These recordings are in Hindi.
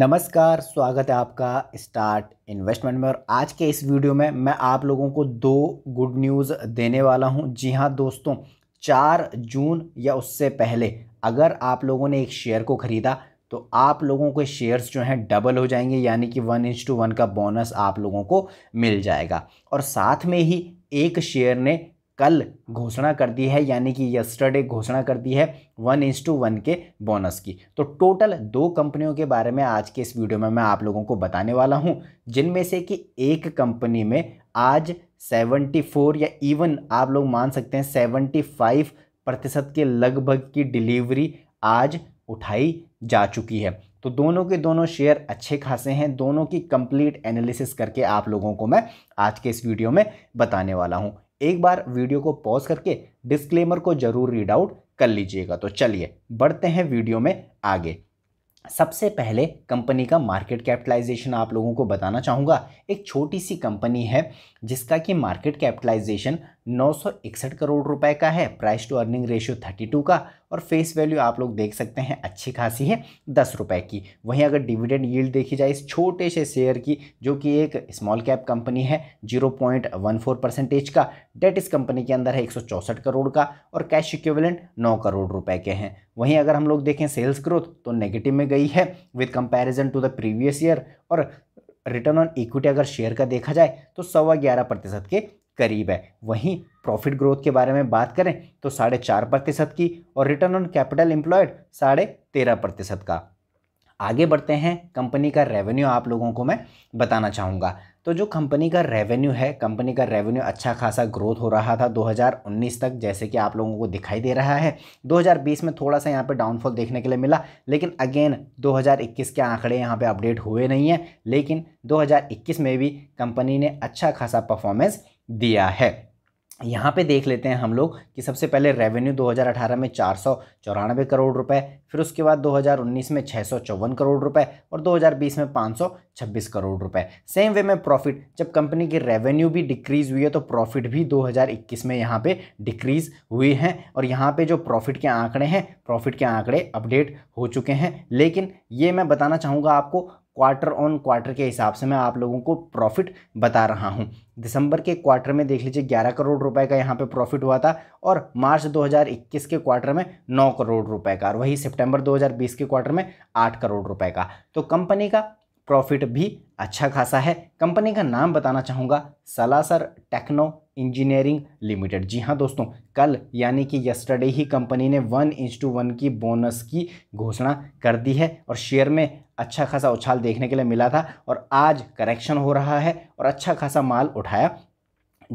नमस्कार स्वागत है आपका स्टार्ट इन्वेस्टमेंट में और आज के इस वीडियो में मैं आप लोगों को दो गुड न्यूज़ देने वाला हूं जी हां दोस्तों चार जून या उससे पहले अगर आप लोगों ने एक शेयर को ख़रीदा तो आप लोगों के शेयर्स जो हैं डबल हो जाएंगे यानी कि वन इंच टू वन का बोनस आप लोगों को मिल जाएगा और साथ में ही एक शेयर ने कल घोषणा कर दी है यानी कि यस्टरडे घोषणा कर दी है वन इंस टू वन के बोनस की तो टोटल दो कंपनियों के बारे में आज के इस वीडियो में मैं आप लोगों को बताने वाला हूं जिनमें से कि एक कंपनी में आज 74 या इवन आप लोग मान सकते हैं 75 प्रतिशत के लगभग की डिलीवरी आज उठाई जा चुकी है तो दोनों के दोनों शेयर अच्छे खासे हैं दोनों की कंप्लीट एनालिसिस करके आप लोगों को मैं आज के इस वीडियो में बताने वाला हूं एक बार वीडियो को पॉज करके डिस्क्लेमर को जरूर रीड आउट कर लीजिएगा तो चलिए बढ़ते हैं वीडियो में आगे सबसे पहले कंपनी का मार्केट कैपिटलाइजेशन आप लोगों को बताना चाहूँगा एक छोटी सी कंपनी है जिसका कि मार्केट कैपिटलाइजेशन 961 करोड़ रुपए का है प्राइस टू अर्निंग रेशियो 32 का और फेस वैल्यू आप लोग देख सकते हैं अच्छी खासी है दस रुपये की वहीं अगर डिविडेंड यील्ड देखी जाए इस छोटे से शेयर की जो कि एक स्मॉल कैप कंपनी है 0.14 परसेंटेज का डेट इस कंपनी के अंदर है एक करोड़ का और कैश इक्विवेलेंट 9 करोड़ रुपए के हैं वहीं अगर हम लोग देखें सेल्स ग्रोथ तो नेगेटिव में गई है with comparison to the previous year और रिटर्न ऑन इक्विटी अगर शेयर का देखा जाए तो सवा ग्यारह प्रतिशत के करीब है वहीं प्रॉफिट ग्रोथ के बारे में बात करें तो साढ़े चार प्रतिशत की और रिटर्न ऑन कैपिटल एम्प्लॉयड साढ़े तेरह प्रतिशत का आगे बढ़ते हैं कंपनी का रेवेन्यू आप लोगों को मैं बताना चाहूँगा तो जो कंपनी का रेवेन्यू है कंपनी का रेवेन्यू अच्छा खासा ग्रोथ हो रहा था 2019 तक जैसे कि आप लोगों को दिखाई दे रहा है 2020 में थोड़ा सा यहाँ पे डाउनफॉल देखने के लिए मिला लेकिन अगेन 2021 के आंकड़े यहाँ पे अपडेट हुए नहीं हैं लेकिन 2021 में भी कंपनी ने अच्छा खासा परफॉर्मेंस दिया है यहाँ पे देख लेते हैं हम लोग कि सबसे पहले रेवेन्यू 2018 में चार सौ चौरानवे करोड़ रुपए फिर उसके बाद 2019 में छः सौ चौवन करोड़ रुपए और 2020 में पाँच सौ छब्बीस करोड़ रुपए सेम वे में प्रॉफिट जब कंपनी की रेवेन्यू भी डिक्रीज हुई है तो प्रॉफिट भी 2021 में यहाँ पे डिक्रीज हुई है और यहाँ पे जो प्रॉफिट के आंकड़े हैं प्रॉफिट के आंकड़े अपडेट हो चुके हैं लेकिन ये मैं बताना चाहूँगा आपको क्वार्टर ऑन क्वार्टर के हिसाब से मैं आप लोगों को प्रॉफिट बता रहा हूँ दिसंबर के क्वार्टर में देख लीजिए 11 करोड़ रुपए का यहाँ पे प्रॉफिट हुआ था और मार्च 2021 के क्वार्टर में 9 करोड़ रुपए का और वही सितंबर 2020 के क्वार्टर में 8 करोड़ रुपए का तो कंपनी का प्रॉफिट भी अच्छा खासा है कंपनी का नाम बताना चाहूँगा सलासर टेक्नो इंजीनियरिंग लिमिटेड जी हाँ दोस्तों कल यानी कि यस्टरडे ही कंपनी ने वन इंस टू वन की बोनस की घोषणा कर दी है और शेयर में अच्छा खासा उछाल देखने के लिए मिला था और आज करेक्शन हो रहा है और अच्छा खासा माल उठाया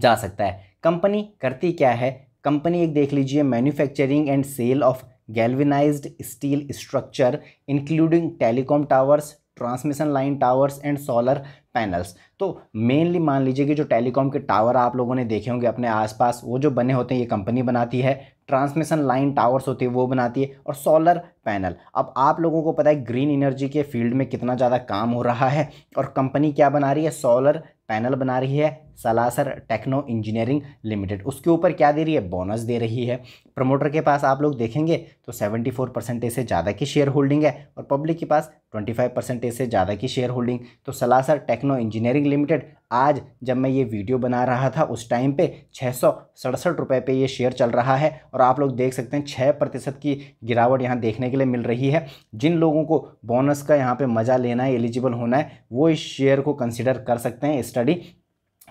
जा सकता है कंपनी करती क्या है कंपनी एक देख लीजिए manufacturing and sale of galvanised steel structure including telecom towers transmission line towers and solar panels तो मेनली मान लीजिए कि जो टेलीकॉम के टावर आप लोगों ने देखे होंगे अपने आसपास वो जो बने होते हैं ये कंपनी बनाती है ट्रांसमिशन लाइन टावर्स होती है वो बनाती है और सोलर पैनल अब आप लोगों को पता है ग्रीन एनर्जी के फील्ड में कितना ज़्यादा काम हो रहा है और कंपनी क्या बना रही है सोलर पैनल बना रही है सलासर टेक्नो इंजीनियरिंग लिमिटेड उसके ऊपर क्या दे रही है बोनस दे रही है प्रमोटर के पास आप लोग देखेंगे तो 74 परसेंटेज से ज़्यादा की शेयर होल्डिंग है और पब्लिक के पास 25 परसेंटेज से ज़्यादा की शेयर होल्डिंग तो सलासर टेक्नो इंजीनियरिंग लिमिटेड आज जब मैं ये वीडियो बना रहा था उस टाइम पे छः सौ सड़सठ रुपये पर ये शेयर चल रहा है और आप लोग देख सकते हैं छः प्रतिशत की गिरावट यहाँ देखने के लिए मिल रही है जिन लोगों को बोनस का यहाँ पे मज़ा लेना है एलिजिबल होना है वो इस शेयर को कंसिडर कर सकते हैं स्टडी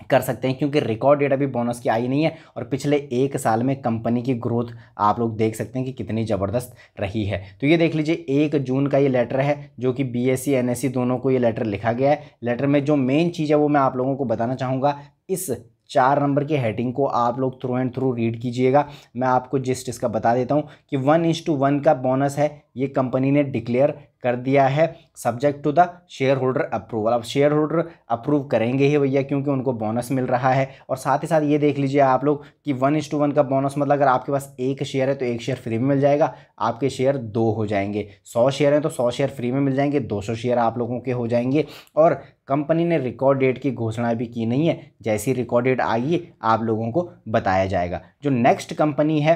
कर सकते हैं क्योंकि रिकॉर्ड डेट अभी बोनस की आई नहीं है और पिछले एक साल में कंपनी की ग्रोथ आप लोग देख सकते हैं कि कितनी ज़बरदस्त रही है तो ये देख लीजिए एक जून का ये लेटर है जो कि बी एस e, e दोनों को ये लेटर लिखा गया है लेटर में जो मेन चीज़ है वो मैं आप लोगों को बताना चाहूँगा इस चार नंबर के हेडिंग को आप लोग थ्रू एंड थ्रू रीड कीजिएगा मैं आपको जिस्ट इसका बता देता हूँ कि वन इंस टू वन का बोनस है ये कंपनी ने डिक्लेयर कर दिया है subject to the shareholder approval अब शेयर होल्डर अप्रूव करेंगे ही भैया क्योंकि उनको बोनस मिल रहा है और साथ ही साथ ये देख लीजिए आप लोग कि वन इज टू वन का बोनस मतलब अगर आपके पास एक शेयर है तो एक शेयर फ्री में मिल जाएगा आपके शेयर दो हो जाएंगे सौ शेयर हैं तो सौ शेयर फ्री में मिल जाएंगे दो सौ शेयर आप लोगों के हो जाएंगे और कंपनी ने रिकॉर्ड डेट की घोषणा भी की नहीं है जैसी रिकॉर्ड डेट आएगी आप लोगों को बताया जाएगा जो नेक्स्ट कंपनी है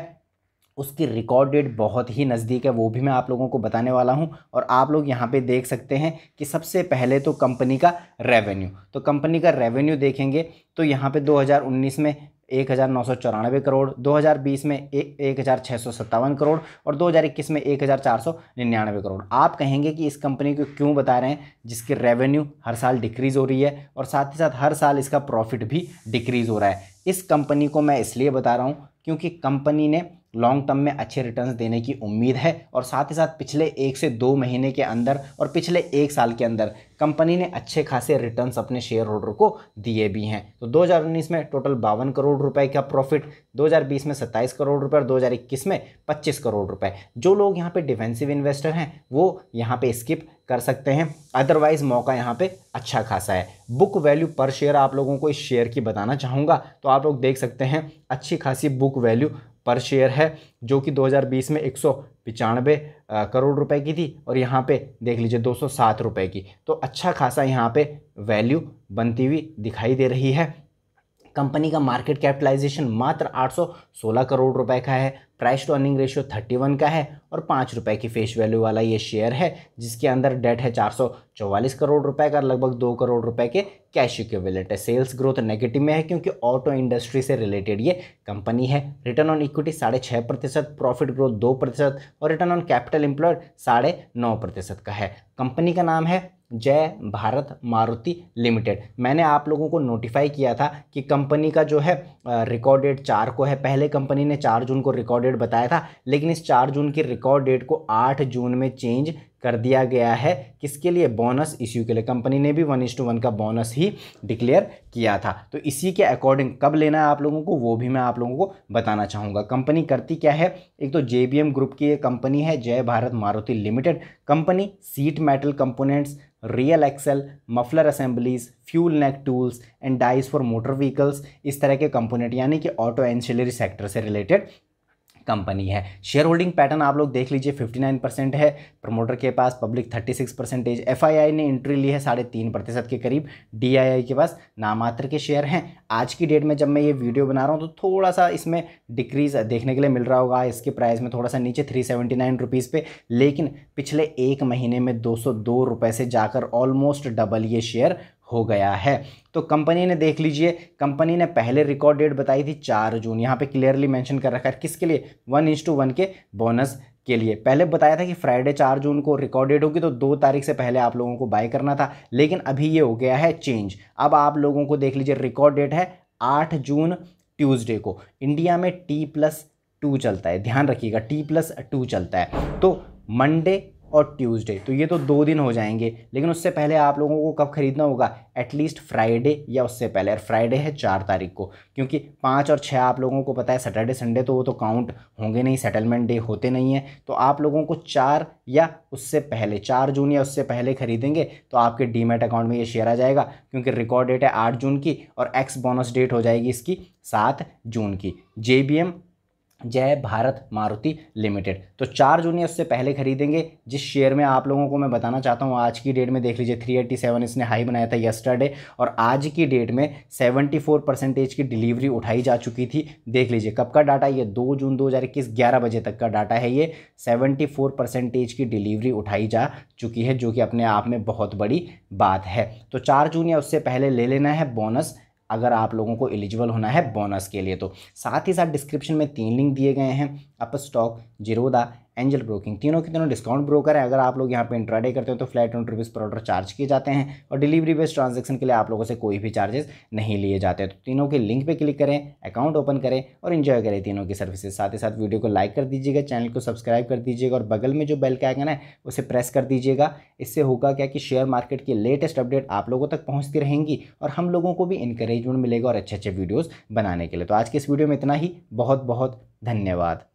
उसकी रिकॉर्ड डेट बहुत ही नज़दीक है वो भी मैं आप लोगों को बताने वाला हूँ और आप लोग यहाँ पे देख सकते हैं कि सबसे पहले तो कंपनी का रेवेन्यू तो कंपनी का रेवेन्यू देखेंगे तो यहाँ पे 2019 में एक हज़ार नौ सौ चौरानवे करोड़ 2020 में एक हज़ार छः सौ सत्तावन करोड़ और 2021 में एक हज़ार चार सौ निन्यानवे करोड़ आप कहेंगे कि इस कंपनी को क्यों बता रहे हैं जिसकी रेवेन्यू हर साल डिक्रीज़ हो रही है और साथ ही साथ हर साल इसका प्रॉफिट भी डिक्रीज़ हो रहा है इस कंपनी को मैं इसलिए बता रहा हूँ क्योंकि कंपनी ने लॉन्ग टर्म में अच्छे रिटर्न्स देने की उम्मीद है और साथ ही साथ पिछले एक से दो महीने के अंदर और पिछले एक साल के अंदर कंपनी ने अच्छे खासे रिटर्न्स अपने शेयर होल्डर को दिए भी हैं तो 2019 में टोटल बावन करोड़ रुपए का प्रॉफिट 2020 में 27 करोड़ रुपए और 2021 में 25 करोड़ रुपए जो लोग यहाँ पे डिफेंसिव इन्वेस्टर हैं वो यहाँ पे स्किप कर सकते हैं अदरवाइज़ मौका यहाँ पे अच्छा खासा है बुक वैल्यू पर शेयर आप लोगों को इस शेयर की बताना चाहूँगा तो आप लोग देख सकते हैं अच्छी खासी बुक वैल्यू पर शेयर है जो कि 2020 में एक करोड़ रुपए की थी और यहाँ पे देख लीजिए दो सौ की तो अच्छा खासा यहाँ पे वैल्यू बनती हुई दिखाई दे रही है कंपनी का मार्केट कैपिटलाइजेशन मात्र 816 करोड़ रुपए का है price to earning ratio thirty one का है और पाँच रुपये की फेस वैल्यू वाला ये शेयर है जिसके अंदर डेट है चार सौ चौवालीस करोड़ रुपए का लगभग दो करोड़ रुपए के कैश इक्विवेलेंट है सेल्स ग्रोथ नेगेटिव में है क्योंकि ऑटो इंडस्ट्री से रिलेटेड ये कंपनी है रिटर्न ऑन इक्विटी साढ़े छः प्रतिशत प्रॉफिट ग्रोथ दो प्रतिशत और रिटर्न ऑन कैपिटल एम्प्लॉयड साढ़े नौ प्रतिशत का है कंपनी का नाम है जय भारत मारुति लिमिटेड मैंने आप लोगों को नोटिफाई किया था कि कंपनी का जो है रिकॉर्डेड चार को है पहले कंपनी ने चार जून को रिकॉर्डेड डेट बताया था लेकिन इस चार जून की रिकॉर्ड डेट को आठ जून में चेंज कर दिया गया है किसके लिए बोनस इश्यू के लिए कंपनी ने भी वन टू वन का बोनस ही डिक्लेयर किया था तो इसी के अकॉर्डिंग कब लेना है आप लोगों को वो भी मैं आप लोगों को बताना चाहूँगा कंपनी करती क्या है एक तो जे ग्रुप की कंपनी है Jay Bharat Maruti limited company sheet metal components rear axle muffler assemblies fuel neck tools and dies for motor vehicles इस तरह के कंपोनेंट यानी कि ऑटो एंसिलरी सेक्टर से रिलेटेड कंपनी है शेयर होल्डिंग पैटर्न आप लोग देख लीजिए 59 परसेंट है प्रमोटर के पास पब्लिक 36 परसेंटेज एफ ने एंट्री ली है साढ़े तीन प्रतिशत के करीब डी के पास नामात्र के शेयर हैं आज की डेट में जब मैं ये वीडियो बना रहा हूँ तो थोड़ा सा इसमें डिक्रीज देखने के लिए मिल रहा होगा इसके प्राइस में थोड़ा सा नीचे थ्री सेवेंटी नाइन रुपीज़ पे लेकिन पिछले एक महीने में दो सौ दो रुपये से जाकर ऑलमोस्ट डबल ये शेयर हो गया है तो कंपनी ने देख लीजिए कंपनी ने पहले रिकॉर्ड डेट बताई थी चार जून यहाँ पे क्लियरली मेंशन कर रखा है किसके लिए वन इंस टू वन के बोनस के लिए पहले बताया था कि फ्राइडे चार जून को रिकॉर्ड डेट होगी तो दो तारीख से पहले आप लोगों को बाय करना था लेकिन अभी ये हो गया है चेंज अब आप लोगों को देख लीजिए रिकॉर्ड डेट है आठ जून ट्यूजडे को इंडिया में टी प्लस टू चलता है ध्यान रखिएगा टी प्लस टू चलता है तो मंडे और ट्यूसडे तो ये तो दो दिन हो जाएंगे लेकिन उससे पहले आप लोगों को कब खरीदना होगा एटलीस्ट फ्राइडे या उससे पहले और फ्राइडे है चार तारीख को क्योंकि पाँच और छः आप लोगों को पता है सैटरडे संडे तो वो तो काउंट होंगे नहीं सेटलमेंट डे होते नहीं हैं तो आप लोगों को चार या उससे पहले चार जून या उससे पहले खरीदेंगे तो आपके डीमेट अकाउंट में ये शेयर आ जाएगा क्योंकि रिकॉर्ड डेट है आठ जून की और एक्स बोनस डेट हो जाएगी इसकी सात जून की जे जय भारत मारुति लिमिटेड तो चार जून उससे पहले खरीदेंगे जिस शेयर में आप लोगों को मैं बताना चाहता हूँ आज की डेट में देख लीजिए 387 इसने हाई बनाया था यस्टरडे और आज की डेट में 74 परसेंटेज की डिलीवरी उठाई जा चुकी थी देख लीजिए कब का डाटा ये 2 जून 2021 ग्यारह बजे तक का डाटा है ये फोर परसेंटेज की डिलीवरी उठाई जा चुकी है जो कि अपने आप में बहुत बड़ी बात है तो चार जून या उससे पहले ले लेना है बोनस अगर आप लोगों को एलिजिबल होना है बोनस के लिए तो साथ ही साथ डिस्क्रिप्शन में तीन लिंक दिए गए हैं Upstox Zerodha Angel broking तीनों के तीनों डिस्काउंट ब्रोकर है अगर आप लोग यहाँ पे इंट्राडे करते हो तो फ्लैट ट्वेंटी रुपीज़ पर ऑर्डर चार्ज किए जाते हैं और डिलीवरी बेस्ड ट्रांजेक्शन के लिए आप लोगों से कोई भी चार्जेस नहीं लिए जाते तो तीनों के लिंक पर क्लिक करें अकाउंट ओपन करें और इन्जॉय करें तीनों की सर्विसेज साथ ही साथ वीडियो को लाइक कर दीजिएगा चैनल को सब्सक्राइब कर दीजिएगा और बगल में जो बेल का आइकन है उसे प्रेस कर दीजिएगा इससे होगा क्या कि शेयर मार्केट की लेटेस्ट अपडेट आप लोगों तक पहुँचती रहेंगी और हम लोगों को भी इंकरेजमेंट मिलेगा और अच्छे अच्छे वीडियोज़ बनाने के लिए तो आज के इस वीडियो में इतना ही बहुत बहुत धन्यवाद